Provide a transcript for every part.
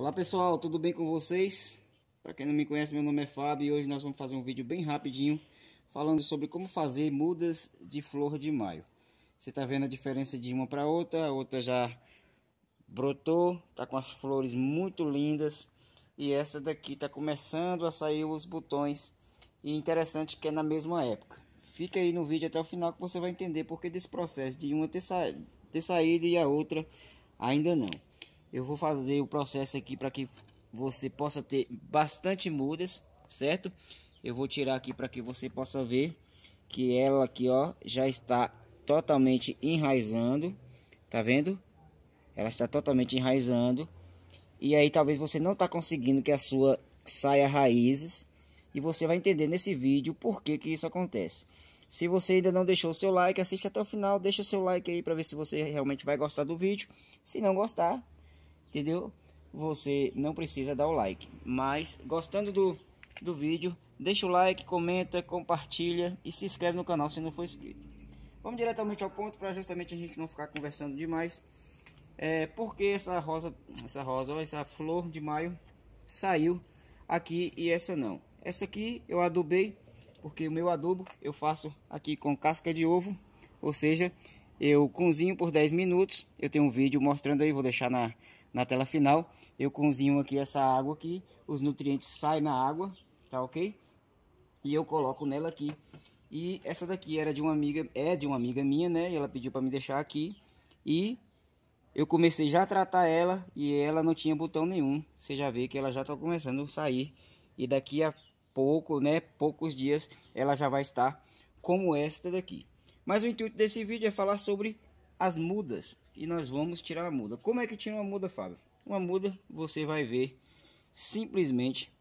Olá pessoal, tudo bem com vocês? Para quem não me conhece, meu nome é Fábio e hoje nós vamos fazer um vídeo bem rapidinho falando sobre como fazer mudas de flor de maio. Você está vendo a diferença de uma para outra, a outra já brotou, está com as flores muito lindas e essa daqui está começando a sair os botões e interessante que é na mesma época. Fica aí no vídeo até o final que você vai entender porque desse processo de uma ter, sa ter saído e a outra ainda não. Eu vou fazer o processo aqui para que você possa ter bastante mudas, certo? Eu vou tirar aqui para que você possa ver que ela aqui, ó, já está totalmente enraizando, tá vendo? Ela está totalmente enraizando. E aí talvez você não está conseguindo que a sua saia raízes e você vai entender nesse vídeo por que que isso acontece. Se você ainda não deixou o seu like, assiste até o final, deixa o seu like aí para ver se você realmente vai gostar do vídeo. Se não gostar, entendeu? Você não precisa dar o like. Mas gostando do, do vídeo, deixa o like, comenta, compartilha e se inscreve no canal se não for inscrito. Vamos diretamente ao ponto para justamente a gente não ficar conversando demais. É, porque essa rosa, essa rosa, essa flor de maio saiu aqui e essa não. Essa aqui eu adubei, porque o meu adubo eu faço aqui com casca de ovo, ou seja, eu cozinho por 10 minutos. Eu tenho um vídeo mostrando aí, vou deixar na, na tela final. Eu cozinho aqui essa água aqui, os nutrientes saem na água, tá ok? E eu coloco nela aqui. E essa daqui era de uma amiga, é de uma amiga minha, né? E ela pediu para me deixar aqui. E eu comecei já a tratar ela e ela não tinha botão nenhum. Você já vê que ela já está começando a sair. E daqui a pouco, né, poucos dias, ela já vai estar como esta daqui. Mas o intuito desse vídeo é falar sobre as mudas. E nós vamos tirar a muda. Como é que tira uma muda, Fábio? Uma muda, você vai ver simplesmente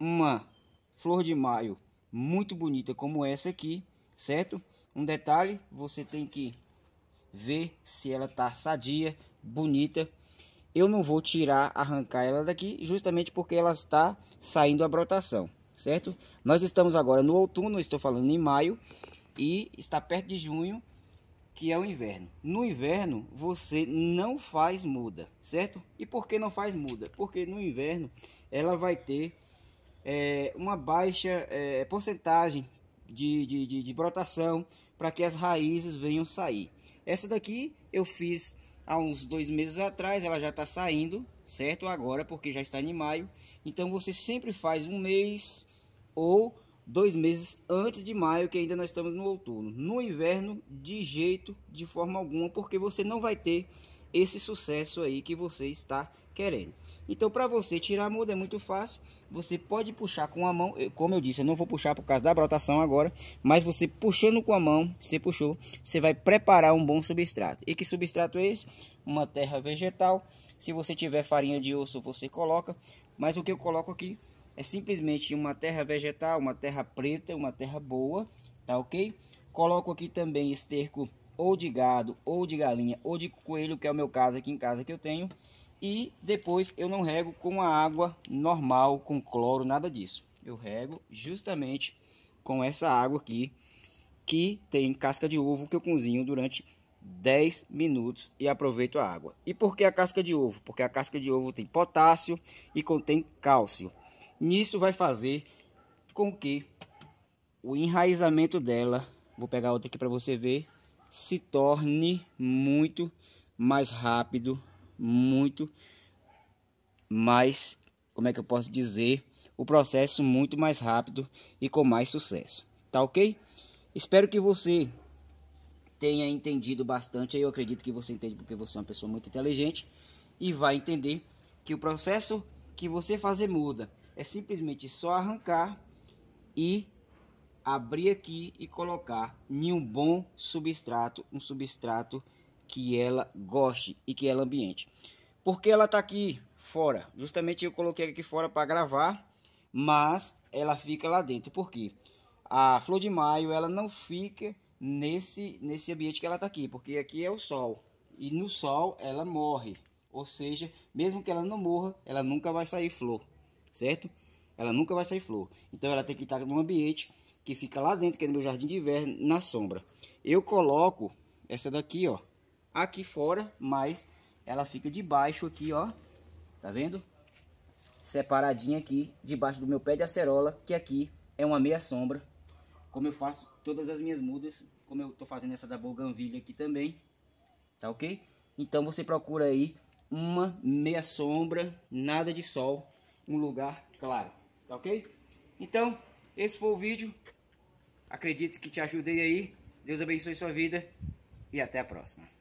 uma flor de maio muito bonita como essa aqui, certo? Um detalhe, você tem que ver se ela tá sadia, bonita. Eu não vou tirar, arrancar ela daqui, justamente porque ela está saindo a brotação, certo? Nós estamos agora no outono, estou falando em maio, e está perto de junho, que é o inverno. No inverno você não faz muda, certo? E por que não faz muda? Porque no inverno ela vai ter é, uma baixa é, porcentagem de, de, de, de brotação para que as raízes venham sair. Essa daqui eu fiz há uns dois meses atrás, ela já está saindo, certo? Agora, porque já está em maio. Então você sempre faz um mês ou dois meses antes de maio, que ainda nós estamos no outono. No inverno, de jeito, de forma alguma, porque você não vai ter esse sucesso aí que você está querendo. Então, para você tirar a muda é muito fácil. Você pode puxar com a mão, como eu disse, eu não vou puxar por causa da brotação agora, mas você puxando com a mão, você puxou, você vai preparar um bom substrato. E que substrato é esse? Uma terra vegetal. Se você tiver farinha de osso, você coloca, mas o que eu coloco aqui é simplesmente uma terra vegetal, uma terra preta, uma terra boa, tá ok? Coloco aqui também esterco ou de gado, ou de galinha, ou de coelho, que é o meu caso aqui em casa que eu tenho. E depois eu não rego com a água normal, com cloro, nada disso. Eu rego justamente com essa água aqui, que tem casca de ovo, que eu cozinho durante 10 minutos e aproveito a água. E por que a casca de ovo? Porque a casca de ovo tem potássio e contém cálcio. Nisso vai fazer com que o enraizamento dela, vou pegar outra aqui para você ver, se torne muito mais rápido, muito mais, como é que eu posso dizer, o processo muito mais rápido e com mais sucesso. Tá ok? Espero que você tenha entendido bastante. Eu acredito que você entende porque você é uma pessoa muito inteligente e vai entender que o processo que você fazer muda é simplesmente só arrancar e abrir aqui e colocar em um bom substrato, um substrato que ela goste e que ela ambiente. Porque ela está aqui fora, justamente eu coloquei aqui fora para gravar, mas ela fica lá dentro, porque a flor de maio ela não fica nesse, nesse ambiente que ela está aqui, porque aqui é o sol, e no sol ela morre, ou seja, mesmo que ela não morra, ela nunca vai sair flor certo? Ela nunca vai sair flor. Então ela tem que estar num ambiente que fica lá dentro, que é no meu jardim de inverno, na sombra. Eu coloco essa daqui, ó, aqui fora, mas ela fica debaixo aqui, ó, tá vendo? Separadinha aqui, debaixo do meu pé de acerola, que aqui é uma meia sombra. Como eu faço todas as minhas mudas, como eu tô fazendo essa da Bougainville aqui também, tá ok? Então você procura aí uma meia sombra, nada de sol, um lugar claro, tá ok? Então, esse foi o vídeo. Acredito que te ajudei aí. Deus abençoe sua vida e até a próxima.